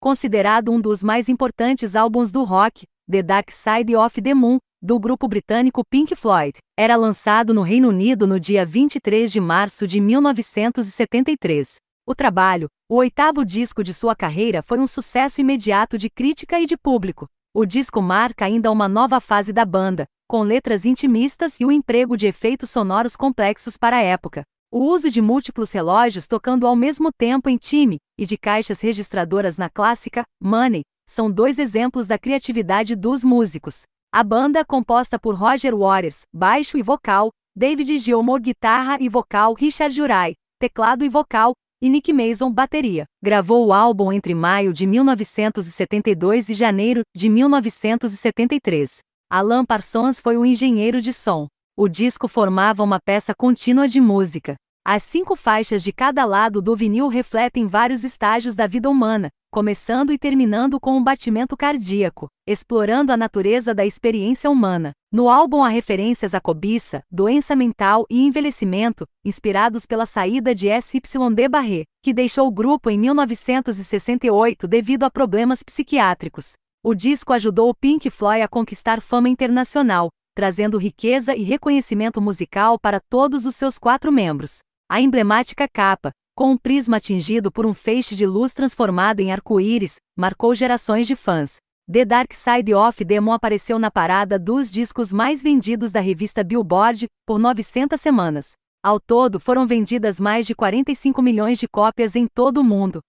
considerado um dos mais importantes álbuns do rock, The Dark Side of the Moon, do grupo britânico Pink Floyd, era lançado no Reino Unido no dia 23 de março de 1973. O trabalho, o oitavo disco de sua carreira, foi um sucesso imediato de crítica e de público. O disco marca ainda uma nova fase da banda, com letras intimistas e o emprego de efeitos sonoros complexos para a época. O uso de múltiplos relógios tocando ao mesmo tempo em time e de caixas registradoras na clássica Money são dois exemplos da criatividade dos músicos. A banda, composta por Roger Waters, baixo e vocal, David Gilmour, guitarra e vocal, Richard Jurai, teclado e vocal, e Nick Mason, bateria. Gravou o álbum entre maio de 1972 e janeiro de 1973. Alan Parsons foi o engenheiro de som. O disco formava uma peça contínua de música. As cinco faixas de cada lado do vinil refletem vários estágios da vida humana, começando e terminando com um batimento cardíaco, explorando a natureza da experiência humana. No álbum há referências à cobiça, doença mental e envelhecimento, inspirados pela saída de S.Y.D. Barré, que deixou o grupo em 1968 devido a problemas psiquiátricos. O disco ajudou o Pink Floyd a conquistar fama internacional, trazendo riqueza e reconhecimento musical para todos os seus quatro membros a emblemática capa, com um prisma atingido por um feixe de luz transformado em arco-íris, marcou gerações de fãs. The Dark Side of Demon apareceu na parada dos discos mais vendidos da revista Billboard por 900 semanas. Ao todo, foram vendidas mais de 45 milhões de cópias em todo o mundo,